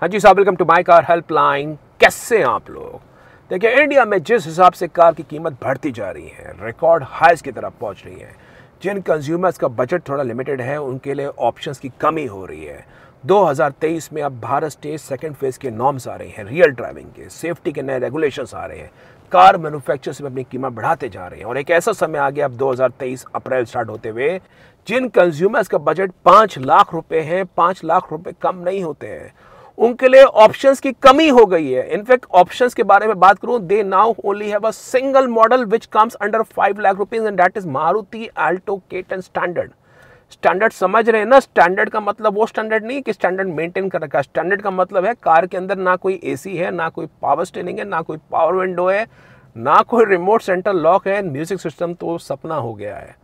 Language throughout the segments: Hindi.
हाँ जी साहब welcome to my car helpline कैसे आप लोग देखिए इंडिया में जिस हिसाब से कार की कीमत बढ़ती जा रही है रिकॉर्ड हाइज की तरफ पहुंच रही है जिन कंज्यूमर्स का बजट थोड़ा लिमिटेड है उनके लिए ऑप्शंस की कमी हो रही है 2023 में अब भारत स्टेज सेकेंड फेज के नॉर्म्स आ रहे हैं रियल ड्राइविंग के सेफ्टी के नए रेगुलेशन आ रहे हैं कार मैन्युफैक्चरर्स भी अपनी कीमत बढ़ाते जा रहे हैं और एक ऐसा समय आ गया अब 2023 अप्रैल स्टार्ट होते हुए जिन कंज्यूमर्स का बजट पाँच लाख रुपए हैं पाँच लाख रुपए कम नहीं होते हैं उनके लिए ऑप्शंस की कमी हो गई है इनफैक्ट ऑप्शंस के बारे में बात करूं they now only have a single model which comes under five lakh rupees and that is Maruti Alto K and standard standard समझ रहे हैं ना स्टैंडर्ड का मतलब वो स्टैंडर्ड नहीं कि स्टैंडर्ड मेंटेन कर रखा है स्टैंडर्ड का मतलब है कार के अंदर ना कोई एसी है ना कोई पावर स्टेनिंग है ना कोई पावर विंडो है ना कोई रिमोट सेंटर लॉक है म्यूजिक सिस्टम तो सपना हो गया है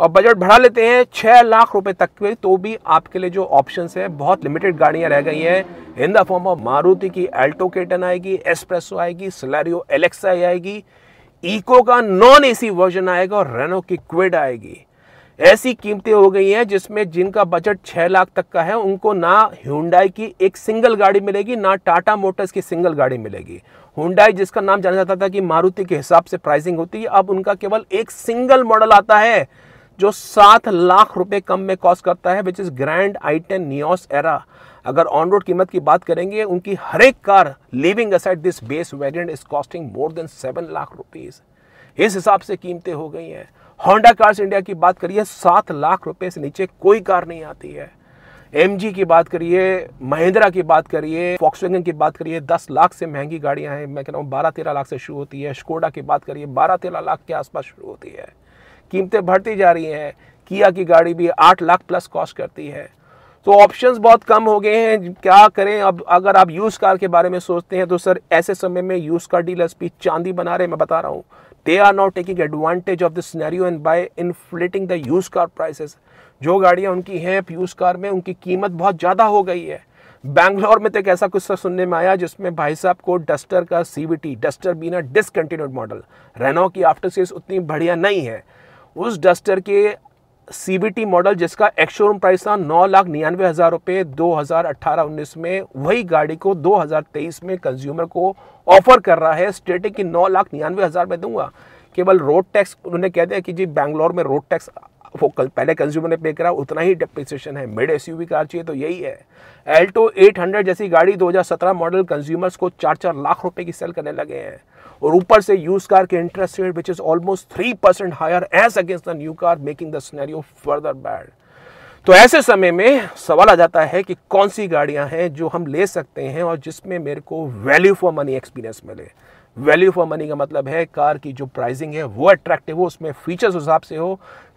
और बजट बढ़ा लेते हैं छः लाख रुपए तक के तो भी आपके लिए जो ऑप्शन हैं बहुत लिमिटेड गाड़ियाँ रह गई हैं in the form of Maruti की एल्टो केटन आएगी एस्प्रेसो आएगी सलैरियो एलेक्सा आएगी इको का नॉन एसी वर्जन आएगा और रेनो की क्विड आएगी ऐसी कीमतें हो गई हैं जिसमें जिनका बजट 6 लाख तक का है उनको ना हुंडाई की एक सिंगल गाड़ी मिलेगी ना टाटा मोटर्स की सिंगल गाड़ी मिलेगी हुडाई जिसका नाम जाना जाता था कि मारुति के हिसाब से प्राइसिंग होती है अब उनका केवल एक सिंगल मॉडल आता है जो सात लाख रुपए कम में कॉस्ट करता है which is Grand I ten Nios Era अगर ऑन रोड कीमत की बात करेंगे उनकी हर एक car living aside this base variant is costing more than seven lakh rupees इस हिसाब से कीमतें हो गई हैं होंडा कार्स इंडिया की बात करिए सात लाख रुपए से नीचे कोई कार नहीं आती है एम की बात करिए महिंद्रा की बात करिए फॉक्सवैगन की बात करिए दस लाख से महंगी गाड़ियां हैं मैं कह रहा हूँ बारह तेरह लाख से शुरू होती है स्कोडा की बात करिए बारह तेरह लाख के आसपास शुरू होती है कीमतें बढ़ती जा रही हैं किया की गाड़ी भी आठ लाख प्लस कॉस्ट करती है तो ऑप्शंस बहुत कम हो गए हैं क्या करें अब अगर आप यूज़ कार के बारे में सोचते हैं तो सर ऐसे समय में यूज़ कार डीलर्स भी चांदी बना रहे मैं बता रहा हूँ they are not taking advantage of the scenario and by inflating the use car prices जो गाड़ियाँ उनकी हैं यूज़ कार में उनकी कीमत बहुत ज़्यादा हो गई है बैंगलोर में तो एक ऐसा कुछ सुनने में आया जिसमें भाई साहब को डस्टर का C Duster being a discontinued model Renault की आफ्टर सेल्स उतनी बढ़िया नहीं है उस डस्टर के सी मॉडल जिसका एक्शोरूम प्राइस था नौ लाख निन्यानवे हज़ार रुपये दो हज़ार अट्ठारह उन्नीस में वही गाड़ी को दो हज़ार तेईस में कंज्यूमर को ऑफर कर रहा है स्टेटिंग की नौ लाख निन्यानवे हज़ार में दूंगा केवल रोड टैक्स उन्होंने कह दिया कि जी बैंगलोर में रोड टैक्स वो कल पहले कंज्यूमर ने पे करा उतना ही डिप्रिसिएशन है मिड एस कार चाहिए तो यही है एल्टो हंड्रेड जैसी गाड़ी 2017 मॉडल कंज्यूमर्स को चार चार लाख रुपए की सेल करने लगे हैं और ऊपर से यूज कार के interest rate which is almost three percent higher as against the new car making the scenario further bad तो ऐसे समय में सवाल आ जाता है कि कौन सी गाड़ियां हैं जो हम ले सकते हैं और जिसमें मेरे को वैल्यू फॉर मनी एक्सपीरियंस मिले वैल्यू फॉर मनी का मतलब है कार की जो प्राइसिंग है वो अट्रैक्टिव हो उसमें फीचर्स हिसाब से हो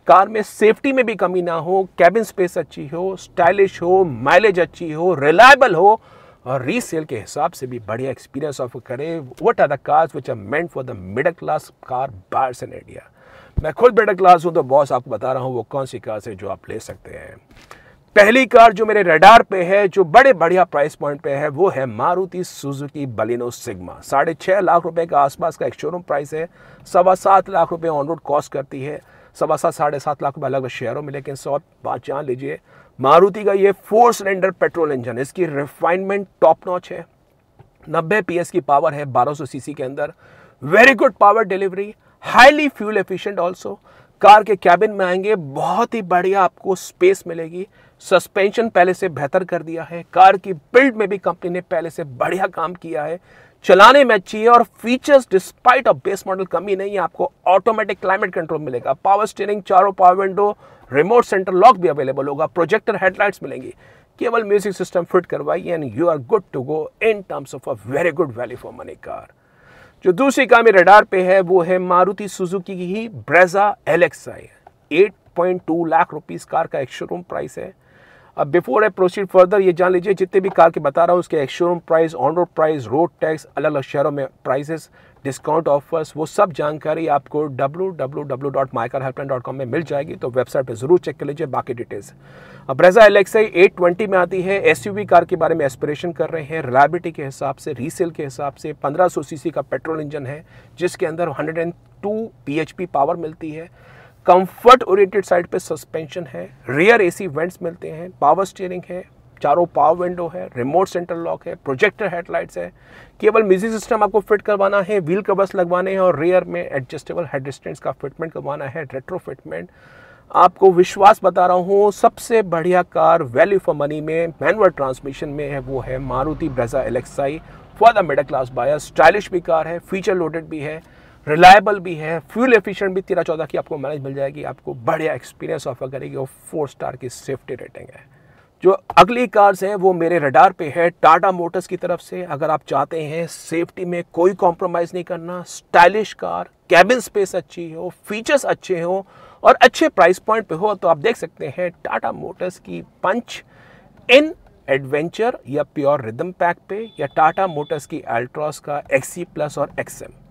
कार में सेफ्टी में भी कमी ना हो कैबिन स्पेस अच्छी हो स्टाइलिश हो माइलेज अच्छी हो रिलायबल हो और रीसेल के हिसाब से भी बढ़िया एक्सपीरियंस ऑफर करें what are the cars which are meant for the middle class car buyers in India मैं खुद मिडल क्लास हूँ तो बॉस आपको बता रहा हूँ वो कौन सी कार्स है जो आप ले सकते हैं पहली कार जो मेरे रडार पे है जो बड़े बढ़िया प्राइस पॉइंट पे है वो है मारुति सुजुकी बलिनो सिग्मा साढ़े छः लाख रुपए के आसपास का एक शोरूम प्राइस है सवा सात लाख रुपए ऑन रोड कॉस्ट करती है सवा सात साढ़े सात लाख रुपये अलग अलग शहरों में लेकिन सौ बात जान लीजिए मारुति का ये फोर सिलेंडर पेट्रोल इंजन इसकी रिफाइनमेंट टॉप नॉच है 90 पीएस की पावर है 1200 सीसी के अंदर very good power delivery highly fuel efficient also car के कैबिन में आएंगे बहुत ही बढ़िया आपको स्पेस मिलेगी सस्पेंशन पहले से बेहतर कर दिया है कार की बिल्ड में भी कंपनी ने पहले से बढ़िया काम किया है चलाने में अच्छी है और features despite of base model कमी नहीं है आपको ऑटोमेटिक क्लाइमेट कंट्रोल मिलेगा पावर स्टीयरिंग चारों power window remote centre lock भी अवेलेबल होगा प्रोजेक्टर हेडलाइट्स मिलेंगी केवल म्यूजिक सिस्टम फिट करवाई and you are good to go in terms of a very good value for money car जो दूसरी कार मेरे रडार पे है वो है मारुति सुजुकी की ही Brezza LXi two lakh rupees car का एक शोरूम प्राइस है अब बिफोर आई प्रोसीड फर्दर ये जान लीजिए जितने भी कार के बता रहा हूँ उसके ex showroom price on road price road tax अलग अलग शहरों में प्राइसेस डिस्काउंट ऑफर्स वो सब जानकारी आपको डब्लू डॉट डॉट कॉम में मिल जाएगी तो वेबसाइट पर जरूर चेक कर लीजिए बाकी डिटेल्स अब ब्रेजा एलेक्सा एट ट्वेंटी में आती है एस कार के बारे में एस्पिरेशन कर रहे हैं रिलायबिलिटी के हिसाब से रीसेल के हिसाब से पंद्रह सौ का पेट्रोल इंजन है जिसके अंदर hundred and two P power मिलती है कंफर्ट ओरिएंटेड साइड पे सस्पेंशन है रियर एसी वेंट्स मिलते हैं पावर स्टीयरिंग है चारों पावर विंडो है रिमोट सेंटर लॉक है प्रोजेक्टर हेडलाइट्स है केवल म्यूजिक सिस्टम आपको फिट करवाना है व्हील कवर्स लगवाने हैं और रियर में एडजस्टेबल हेड डिस्टेंस का फिटमेंट करवाना है रेट्रो फिटमेंट आपको विश्वास बता रहा हूँ सबसे बढ़िया कार वैल्यू फॉर मनी में मैनुअल ट्रांसमिशन में है वो है Maruti Brezza LXi for the middle class buyer stylish भी कार है फीचर लोडेड भी है रिलायबल भी है फ्यूल एफिशिएंट भी तेरह चौदह की आपको मैनेज मिल जाएगी आपको बढ़िया एक्सपीरियंस ऑफर करेगी और फोर स्टार की सेफ्टी रेटिंग है जो अगली कार्स हैं वो मेरे रडार पे है टाटा मोटर्स की तरफ से अगर आप चाहते हैं सेफ्टी में कोई कॉम्प्रोमाइज़ नहीं करना स्टाइलिश कार कैबिन स्पेस अच्छी हो फीचर्स अच्छे हो और अच्छे प्राइस पॉइंट पे हो तो आप देख सकते हैं टाटा मोटर्स की पंच इन एडवेंचर या प्योर रिदम पैक पे या टाटा मोटर्स की अल्ट्रॉस का एक्सी प्लस और एक्सएम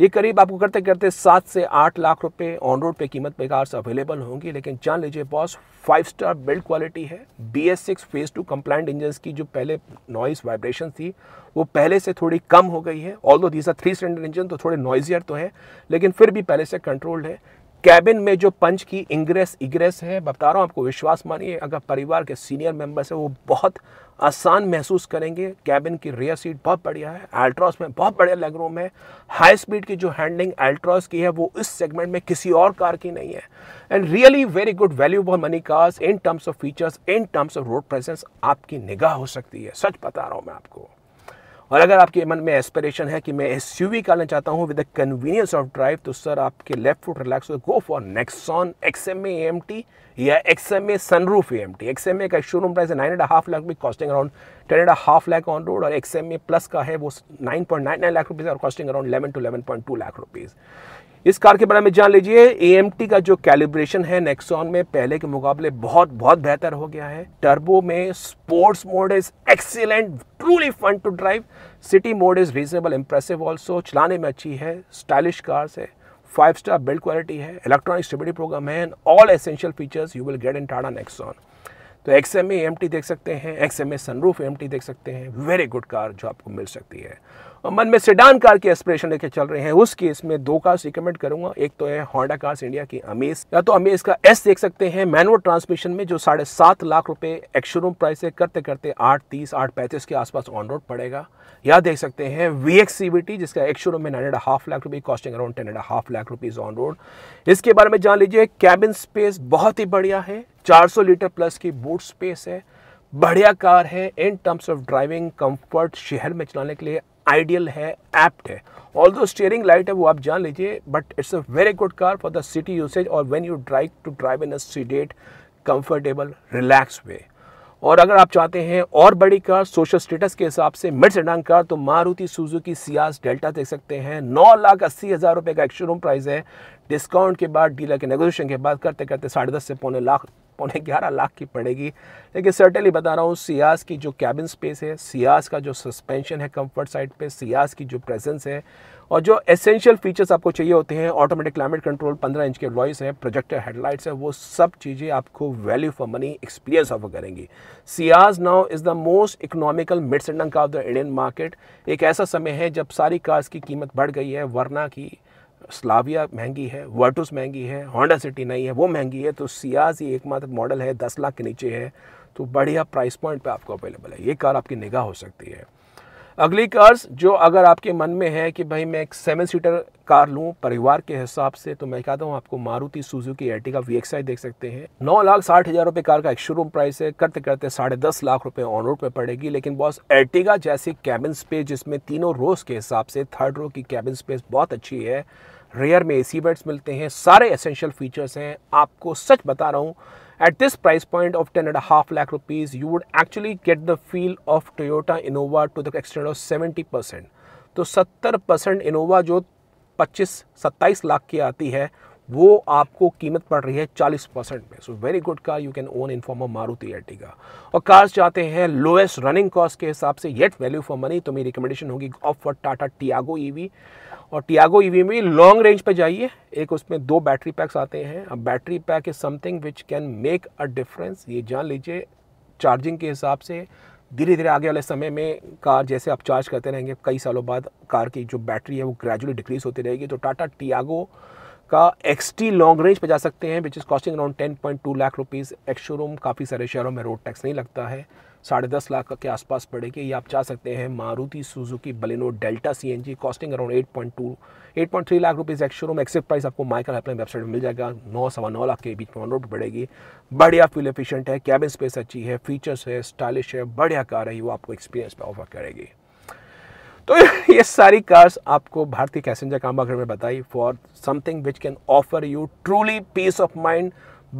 ये करीब आपको करते करते सात से आठ लाख रुपए ऑन रोड पे कीमत पे कार्स अवेलेबल होंगी लेकिन जान लीजिए boss five star build quality है B S six phase two compliant engine की जो पहले नॉइस वाइब्रेशन थी वो पहले से थोड़ी कम हो गई है ऑल दो दीज थ्री स्टैंडर्ड इंजन तो थोड़े नॉइजियर तो है लेकिन फिर भी पहले से कंट्रोल्ड है कैबिन में जो पंच की इंग्रेस इग्रेस है बता रहा हूँ आपको विश्वास मानिए अगर परिवार के सीनियर मेंबर्स हैं वो बहुत आसान महसूस करेंगे कैबिन की रियर सीट बहुत बढ़िया है अल्ट्रॉस में बहुत बढ़िया लेग रूम है हाई स्पीड की जो हैंडलिंग अल्ट्रॉस की है वो इस सेगमेंट में किसी और कार की नहीं है and really very good value for money cars in terms of features in terms of road presence आपकी निगाह हो सकती है सच बता रहा हूँ मैं आपको और अगर आपके मन में एस्पिरेशन है कि मैं एस यू वी करना चाहता हूँ with the convenience of drive तो सर आपके left foot relax go for Nexon X M A M T या X M A sunroof A M T X M A का शोरूम प्राइस है नाइन एंड हाफ लाख में costing around ten and half lakh on road और एक्स एम ए प्लस का है वो nine point nine nine lakh rupees और costing around eleven to eleven point two lakh rupees इस कार के बारे में जान लीजिए ए का जो कैलिब्रेशन है नेक्सॉन में पहले के मुकाबले बहुत बहुत बेहतर हो गया है टर्बो में sports mode is excellent truly fun to drive city mode is reasonable impressive also चलाने में अच्छी है स्टाइलिश कार्स है फाइव स्टार बिल्ड क्वालिटी है इलेक्ट्रॉनिक स्टेबिलिटी प्रोग्राम है and all essential features you will get in Tata Nexon तो एक्स एम देख सकते हैं X M A sunroof M T देख सकते हैं वेरी गुड कार जो आपको मिल सकती है मन में सिडान कार के एस्पिरेशन लेके चल रहे हैं उस केस में दो कार्स रिकमेंड करूंगा एक तो है होंडा कार्स इंडिया की अमेज या तो अमेज का एस देख सकते हैं मैनुअल ट्रांसमिशन में जो साढ़े सात लाख रुपए एक्शोरूम प्राइस से करते करते आठ तीस आठ पैंतीस के आसपास ऑन रोड पड़ेगा या देख सकते हैं वी एक्स सीबीटी जिसका एक्शोरूम में नाइन एंड हाफ लाख रुपये costing around ten and half lakh rupees on road इसके बारे में जान लीजिए कैबिन स्पेस बहुत ही बढ़िया है चार लीटर प्लस की बूट स्पेस है बढ़िया कार है in terms of driving comfort शहर में चलाने के लिए आइडियल है एप्ट है ऑल दो स्टेयरिंग लाइट है वो आप जान लीजिए but it's a very good car for the city usage और when you drive to drive in a sedate comfortable relax way और अगर आप चाहते हैं और बड़ी कार सोशल स्टेटस के हिसाब से मिड सेडान कार तो मारुति सुजुकी सियास डेल्टा देख सकते हैं नौ लाख अस्सी हज़ार रुपये का एक्शोरूम प्राइस है डिस्काउंट के बाद डीलर के नेगोशिएशन के बाद करते करते साढ़े दस से पौने लाख पौने ग्यारह लाख की पड़ेगी लेकिन सर्टेनली बता रहा हूँ सियास की जो कैबिन स्पेस है सियास का जो सस्पेंशन है कंफर्ट साइड पे सियास की जो प्रेजेंस है और जो एसेंशियल फीचर्स आपको चाहिए होते हैं ऑटोमेटिक क्लाइमेट कंट्रोल पंद्रह इंच के लॉइस हैं प्रोजेक्टर हेडलाइट्स हैं वो सब चीज़ें आपको value for money experience offer करेंगी Ciaz now is the most economical mid sedan का ऑफ द इंडियन मार्केट एक ऐसा समय है जब सारी कार्स की कीमत बढ़ गई है वरना की स्लाविया महंगी है वर्टुस महंगी है होंडा सिटी नहीं है वो महंगी है तो सियाज ही एकमात्र मॉडल है दस लाख के नीचे है तो बढ़िया प्राइस पॉइंट पे आपको अवेलेबल है ये कार आपकी निगाह हो सकती है अगली कार्स जो अगर आपके मन में है कि भाई मैं एक सेवन सीटर कार लूँ परिवार के हिसाब से तो मैं कहता हूँ आपको मारुति सुजुकी का वी देख सकते हैं नौ लाख साठ हज़ार रुपये कार का एक शोरूम प्राइस है करते करते साढ़े दस लाख रुपए ऑन रोड पे पड़ेगी लेकिन बॉस एर्टिगा जैसी कैबिन स्पेस जिसमें तीनों रोज के हिसाब से थर्ड रो की कैबिन स्पेस बहुत अच्छी है रेयर में ए सी बेड्स मिलते हैं सारे एसेंशियल फीचर्स हैं आपको सच बता रहा हूँ at this price point of ten and half lakh rupees you would actually get the feel of Toyota Innova to the extent of seventy percent तो सत्तर परसेंट इनोवा जो पच्चीस सत्ताईस लाख की आती है वो आपको कीमत पड़ रही है 40 परसेंट में so very good car you can own in form of Maruti Ertiga और कार्स चाहते हैं लोएस्ट रनिंग कॉस्ट के हिसाब से येट वैल्यू फॉर मनी तो मेरी रिकमेंडेशन होगी of for Tata Tiago EV और टियागो ईवी e में लॉन्ग रेंज पर जाइए एक उसमें दो बैटरी पैक्स आते हैं अब battery pack is something which can make a difference ये जान लीजिए चार्जिंग के हिसाब से धीरे धीरे आगे वाले समय में कार जैसे आप चार्ज करते रहेंगे कई सालों बाद कार की जो बैटरी है वो ग्रेजुअली डिक्रीज होती रहेगी तो टाटा टियागो का एक्सटी लॉन्ग रेंज पे जा सकते हैं which is costing around ten point two lakh rupees ex showroom काफ़ी सारे शहरों में रोड टैक्स नहीं लगता है साढ़े दस लाख के आसपास पड़ेगी ये आप जा सकते हैं Maruti Suzuki Baleno Delta C N G costing around eight point two eight point three lakh rupees ex showroom except price आपको माइकल हैपलाइन वेबसाइट में मिल जाएगा नौ सवा नौ लाख के बीच में रोड बढ़ेगी बढ़िया फ्यूल एफिशियंट है कैबिन स्पेस अच्छी है फीचर्स है स्टाइलिश है बढ़िया कार है वो आपको एक्सपीरियंस पर ऑफर करेगी तो ये सारी कार्स आपको भारतीय कैसेंजर कामागर में बताई for something which can offer you truly peace of mind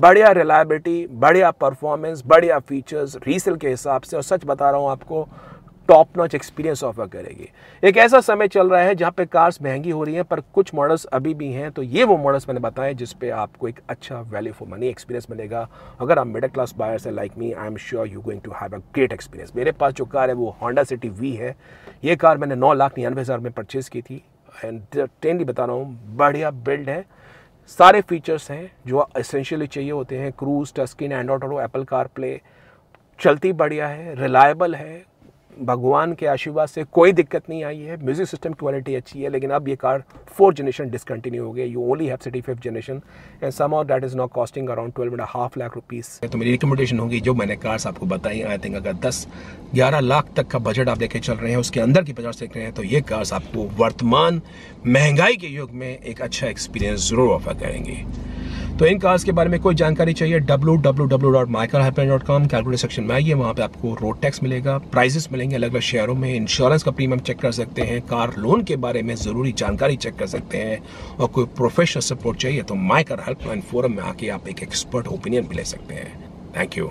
बढ़िया रिलायबिलिटी बढ़िया परफॉर्मेंस बढ़िया फीचर्स रीसेल के हिसाब से और सच बता रहा हूँ आपको टॉप नॉच एक्सपीरियंस ऑफर करेगी एक ऐसा समय चल रहा है जहाँ पे कार्स महंगी हो रही हैं पर कुछ मॉडल्स अभी भी हैं तो ये वो मॉडल्स मैंने बताए जिस पे आपको एक अच्छा वैल्यू फॉर मनी एक्सपीरियंस मिलेगा अगर आप मिडिल क्लास बायर्स हैं like me I am sure you going to have a great experience मेरे पास जो कार है वो होंडा सिटी वी है ये कार मैंने नौ लाख निन्यानवे हज़ार में परचेज़ की थी एंड ट्रेनली बता रहा हूँ बढ़िया बिल्ड है सारे फीचर्स हैं जो एसेंशियली चाहिए होते हैं cruise touchscreen Android Apple CarPlay चलती बढ़िया है रिलायबल है भगवान के आशीर्वाद से कोई दिक्कत नहीं आई है म्यूज़िक सिस्टम क्वालिटी अच्छी है लेकिन अब ये कार फोर्थ जनरेशन डिसकंटिन्यू हो गया you only have City fifth generation and some of that is not costing around twelve and half lakh rupees तो मेरी रिकमेंडेशन होगी जो मैंने कार्स आपको बताई आई थिंक अगर दस ग्यारह लाख तक का बजट आप लेके चल रहे हैं उसके अंदर की बजट देख रहे हैं तो ये कार्स आपको वर्तमान महंगाई के युग में एक अच्छा एक्सपीरियंस ज़रूर ऑफर करेंगे तो इन कार्स के बारे में कोई जानकारी चाहिए W W W dot my car hyphen dot com calculator section में आइए वहाँ पे आपको रोड टैक्स मिलेगा प्राइजेस मिलेंगे अलग अलग शेयरों में इंश्योरेंस का प्रीमियम चेक कर सकते हैं कार लोन के बारे में ज़रूरी जानकारी चेक कर सकते हैं और कोई प्रोफेशनल सपोर्ट चाहिए तो माइकर हेल्पलाइन फोरम में आके आप एक एक्सपर्ट ओपिनियन भी ले सकते हैं थैंक यू